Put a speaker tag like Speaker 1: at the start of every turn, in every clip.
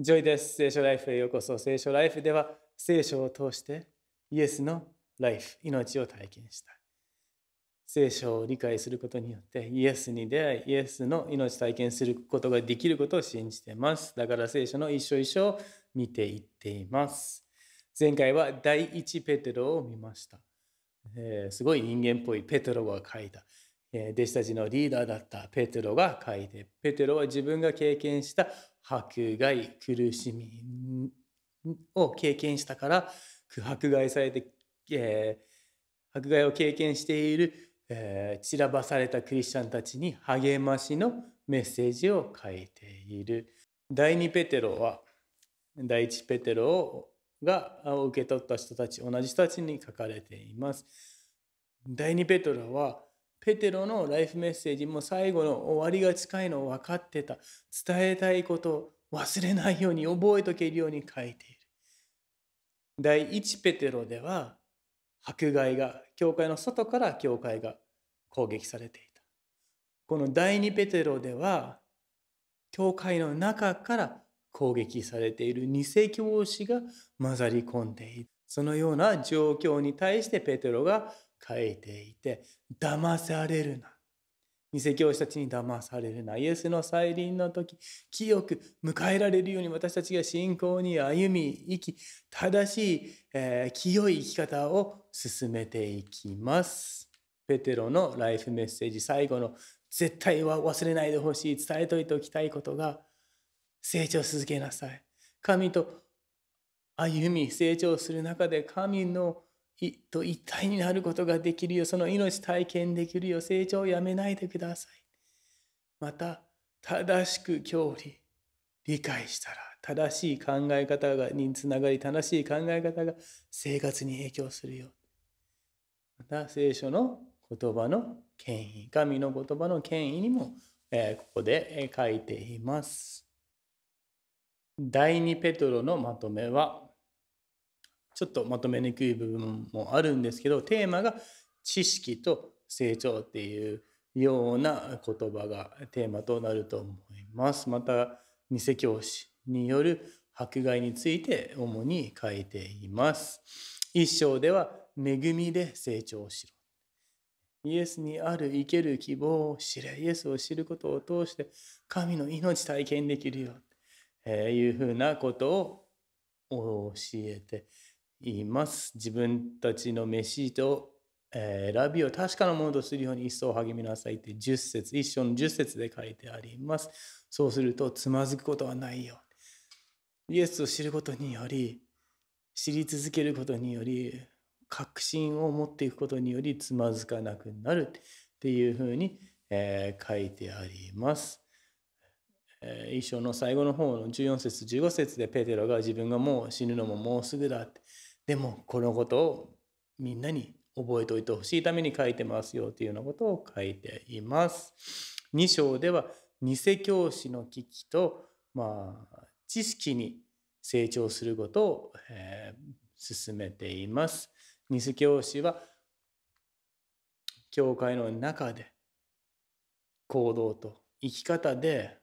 Speaker 1: ジョイです。聖書ライフへようこそ。聖書ライフでは聖書を通してイエスのライフ、命を体験したい。聖書を理解することによってイエスに出会い、イエスの命体験することができることを信じています。だから聖書の一章一章を見ていっています。前回は第1ペテロを見ました。えー、すごい人間っぽいペテロが書いた。弟子たちのリーダーだったペテロが書いてペテロは自分が経験した迫害苦しみを経験したから迫害されて、えー、迫害を経験している、えー、散らばされたクリスチャンたちに励ましのメッセージを書いている第2ペテロは第1ペテロが受け取った人たち同じ人たちに書かれています第2ペテロはペテロのライフメッセージも最後の終わりが近いのを分かってた。伝えたいことを忘れないように覚えとけるように書いている。第1ペテロでは迫害が、教会の外から教会が攻撃されていた。この第2ペテロでは教会の中から攻撃されている偽教師が混ざり込んでいる。そのような状況に対してペテロが書いていて騙されるな偽教師たちに騙されるなイエスの再臨の時清く迎えられるように私たちが信仰に歩み生き正しい、えー、清い生き方を進めていきますペテロのライフメッセージ最後の絶対は忘れないでほしい伝えといておきたいことが成長続けなさい神と歩み成長する中で神のと一体になることができるよ。その命体験できるよ。成長をやめないでください。また、正しく教理、理解したら、正しい考え方がにつながり、正しい考え方が生活に影響するよ。また、聖書の言葉の権威、神の言葉の権威にも、えここで書いています。第2ペトロのまとめは、ちょっとまとめにくい部分もあるんですけどテーマが知識と成長っていうような言葉がテーマとなると思います。また偽教師による迫害について主に書いています。一章では恵みで成長しろ。イエスにある生ける希望を知れ。イエスを知ることを通して神の命体験できるよ。えいうふうなことを教えています。自分たちの飯と、えー、選びを確かなものとするように一層励みなさいって10節一章の10節で書いてあります。そうするとつまずくことはないよ。イエスを知ることにより知り続けることにより確信を持っていくことによりつまずかなくなるっていうふうに、えー、書いてあります。えー、一章の最後の方の14節15節でペテロが自分がもう死ぬのももうすぐだってでもこのことをみんなに覚えておいてほしいために書いてますよというようなことを書いています。2章では偽教師の危機と、まあ、知識に成長することを、えー、進めています。偽教師は教会の中で行動と生き方で、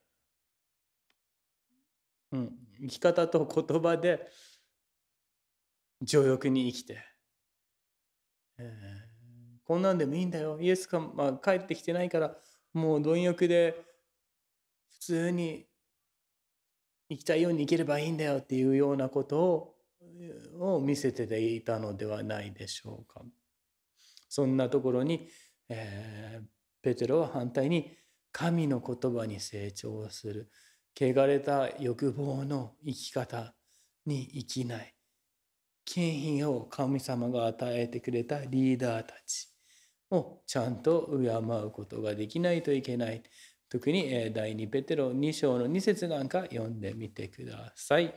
Speaker 1: うん、生き方と言葉で情欲に生きて、えー、こんなんでもいいんだよイエスが、まあ、帰ってきてないからもう貪欲で普通に生きたいように生きればいいんだよっていうようなことを見せていたのではないでしょうか。そんなところに、えー、ペテロは反対に神の言葉に成長する汚れた欲望の生き方に生きない権威を神様が与えてくれたリーダーたちをちゃんと敬うことができないといけない。特に第2ペテロ2章の2節なんか読んでみてください。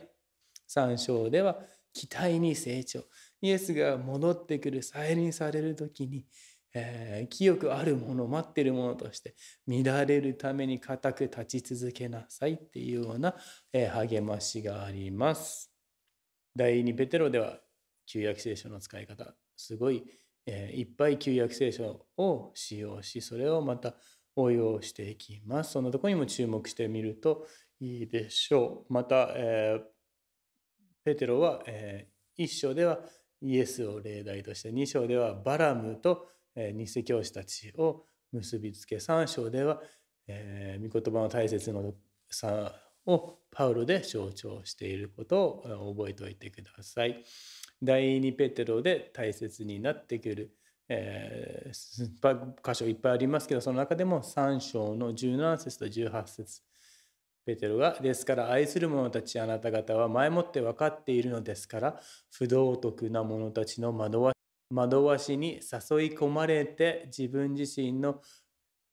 Speaker 1: 3章では期待に成長。イエスが戻ってくる再臨される時に、えー、清くあるもの待ってるものとして乱れるために固く立ち続けなさいっていうような、えー、励ましがあります。第2ペテロでは旧約聖書の使い方すごい、えー、いっぱい旧約聖書を使用しそれをまた応用していきますそんなとこにも注目してみるといいでしょうまた、えー、ペテロは、えー、1章ではイエスを例題として2章ではバラムと、えー、偽教師たちを結びつけ3章では、えー、御言葉の大切のをパウロで象徴していることを覚えておいてください。第2ペテロで大切になってくる、えー、箇所いっぱいありますけどその中でも3章の17節と18節ペテロが「ですから愛する者たちあなた方は前もって分かっているのですから不道徳な者たちの惑わ惑わしに誘い込まれて自分自身の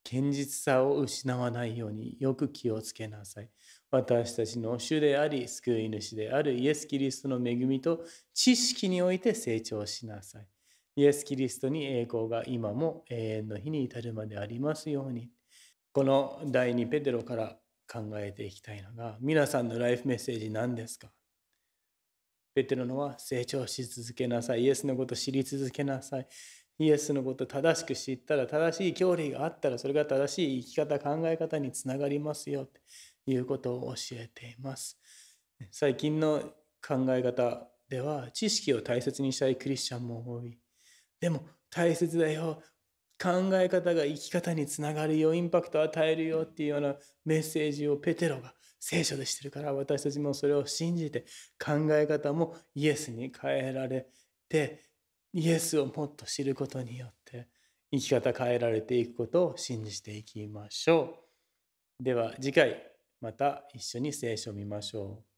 Speaker 1: 堅実さを失わないようによく気をつけなさい」。私たちの主であり救い主であるイエス・キリストの恵みと知識において成長しなさい。イエス・キリストに栄光が今も永遠の日に至るまでありますように。この第2ペテロから考えていきたいのが皆さんのライフメッセージ何ですかペテロのは成長し続けなさい。イエスのこと知り続けなさい。イエスのこと正しく知ったら正しい教理があったらそれが正しい生き方考え方につながりますよって。いうことを教えています。最近の考え方では知識を大切にしたいクリスチャンも多い。でも大切だよ。考え方が生き方につながるよ。インパクトを与えるよっていうようなメッセージをペテロが聖書でしてるから私たちもそれを信じて考え方もイエスに変えられてイエスをもっと知ることによって生き方変えられていくことを信じていきましょう。では次回また一緒に聖書を見ましょう。